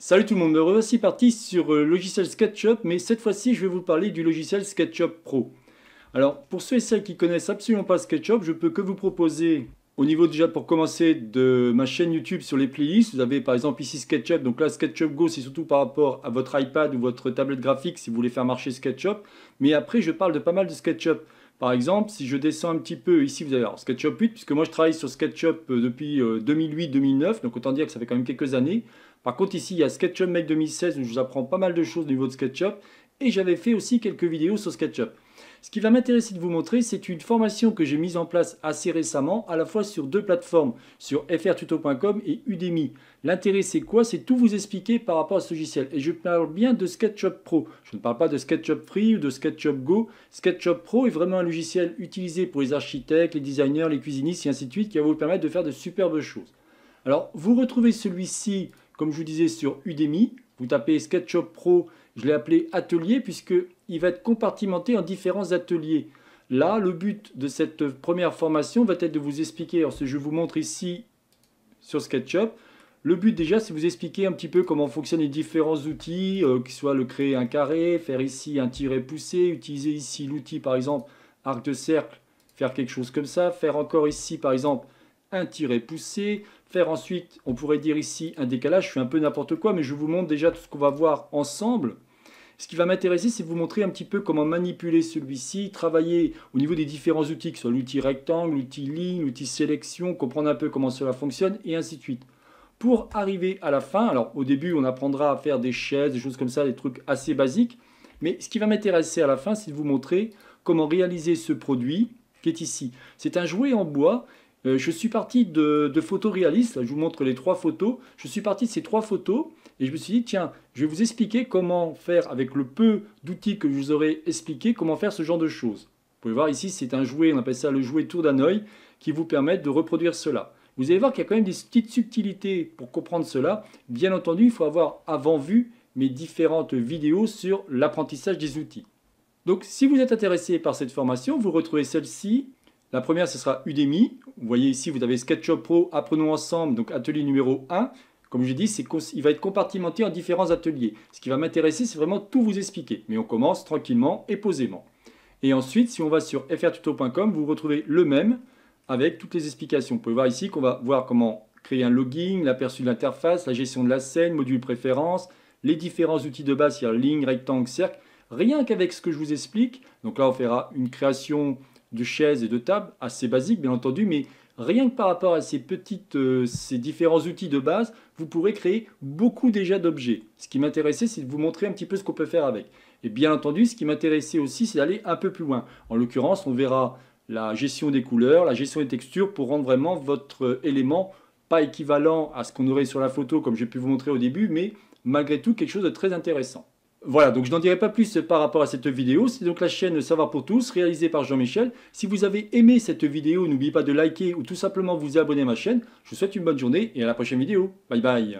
Salut tout le monde, me revoici parti sur le euh, logiciel SketchUp, mais cette fois-ci je vais vous parler du logiciel SketchUp Pro. Alors pour ceux et celles qui connaissent absolument pas SketchUp, je peux que vous proposer au niveau déjà pour commencer de ma chaîne YouTube sur les playlists, vous avez par exemple ici SketchUp, donc là SketchUp Go c'est surtout par rapport à votre iPad ou votre tablette graphique si vous voulez faire marcher SketchUp, mais après je parle de pas mal de SketchUp. Par exemple, si je descends un petit peu ici, vous allez avoir SketchUp 8, puisque moi je travaille sur SketchUp euh, depuis 2008-2009, euh, donc autant dire que ça fait quand même quelques années. Par contre, ici, il y a SketchUp Make 2016, où je vous apprends pas mal de choses au niveau de SketchUp, et j'avais fait aussi quelques vidéos sur SketchUp. Ce qui va m'intéresser de vous montrer, c'est une formation que j'ai mise en place assez récemment, à la fois sur deux plateformes, sur frtuto.com et Udemy. L'intérêt, c'est quoi C'est tout vous expliquer par rapport à ce logiciel. Et je parle bien de SketchUp Pro. Je ne parle pas de SketchUp Free ou de SketchUp Go. SketchUp Pro est vraiment un logiciel utilisé pour les architectes, les designers, les cuisinistes et ainsi de suite, qui va vous permettre de faire de superbes choses. Alors, vous retrouvez celui-ci comme je vous disais, sur Udemy. Vous tapez SketchUp Pro, je l'ai appelé atelier, puisqu'il va être compartimenté en différents ateliers. Là, le but de cette première formation va être de vous expliquer, alors ce que je vous montre ici sur SketchUp, le but déjà, c'est vous expliquer un petit peu comment fonctionnent les différents outils, euh, que soit le créer un carré, faire ici un tiré poussé, utiliser ici l'outil par exemple arc de cercle, faire quelque chose comme ça, faire encore ici par exemple un tiré poussé, faire ensuite, on pourrait dire ici un décalage, je suis un peu n'importe quoi, mais je vous montre déjà tout ce qu'on va voir ensemble. Ce qui va m'intéresser, c'est de vous montrer un petit peu comment manipuler celui-ci, travailler au niveau des différents outils, que ce soit l'outil rectangle, l'outil ligne, l'outil sélection, comprendre un peu comment cela fonctionne, et ainsi de suite. Pour arriver à la fin, alors au début, on apprendra à faire des chaises, des choses comme ça, des trucs assez basiques, mais ce qui va m'intéresser à la fin, c'est de vous montrer comment réaliser ce produit qui est ici. C'est un jouet en bois euh, je suis parti de, de photos je vous montre les trois photos, je suis parti de ces trois photos et je me suis dit, tiens, je vais vous expliquer comment faire avec le peu d'outils que je vous aurais expliqué, comment faire ce genre de choses. Vous pouvez voir ici, c'est un jouet, on appelle ça le jouet tour d'un qui vous permet de reproduire cela. Vous allez voir qu'il y a quand même des petites subtilités pour comprendre cela. Bien entendu, il faut avoir avant vu mes différentes vidéos sur l'apprentissage des outils. Donc si vous êtes intéressé par cette formation, vous retrouvez celle-ci la première, ce sera Udemy. Vous voyez ici, vous avez SketchUp Pro, Apprenons ensemble, donc atelier numéro 1. Comme je l'ai dit, il va être compartimenté en différents ateliers. Ce qui va m'intéresser, c'est vraiment tout vous expliquer. Mais on commence tranquillement et posément. Et ensuite, si on va sur frtuto.com, vous retrouvez le même avec toutes les explications. Vous pouvez voir ici qu'on va voir comment créer un login, l'aperçu de l'interface, la gestion de la scène, module préférence, les différents outils de base, c'est-à-dire ligne, rectangle, cercle. Rien qu'avec ce que je vous explique, donc là on fera une création de chaises et de tables, assez basiques bien entendu, mais rien que par rapport à ces, petites, euh, ces différents outils de base, vous pourrez créer beaucoup déjà d'objets. Ce qui m'intéressait, c'est de vous montrer un petit peu ce qu'on peut faire avec. Et bien entendu, ce qui m'intéressait aussi, c'est d'aller un peu plus loin. En l'occurrence, on verra la gestion des couleurs, la gestion des textures pour rendre vraiment votre euh, élément pas équivalent à ce qu'on aurait sur la photo comme j'ai pu vous montrer au début, mais malgré tout quelque chose de très intéressant. Voilà, donc je n'en dirai pas plus par rapport à cette vidéo. C'est donc la chaîne Savoir pour tous, réalisée par Jean-Michel. Si vous avez aimé cette vidéo, n'oubliez pas de liker ou tout simplement vous abonner à ma chaîne. Je vous souhaite une bonne journée et à la prochaine vidéo. Bye bye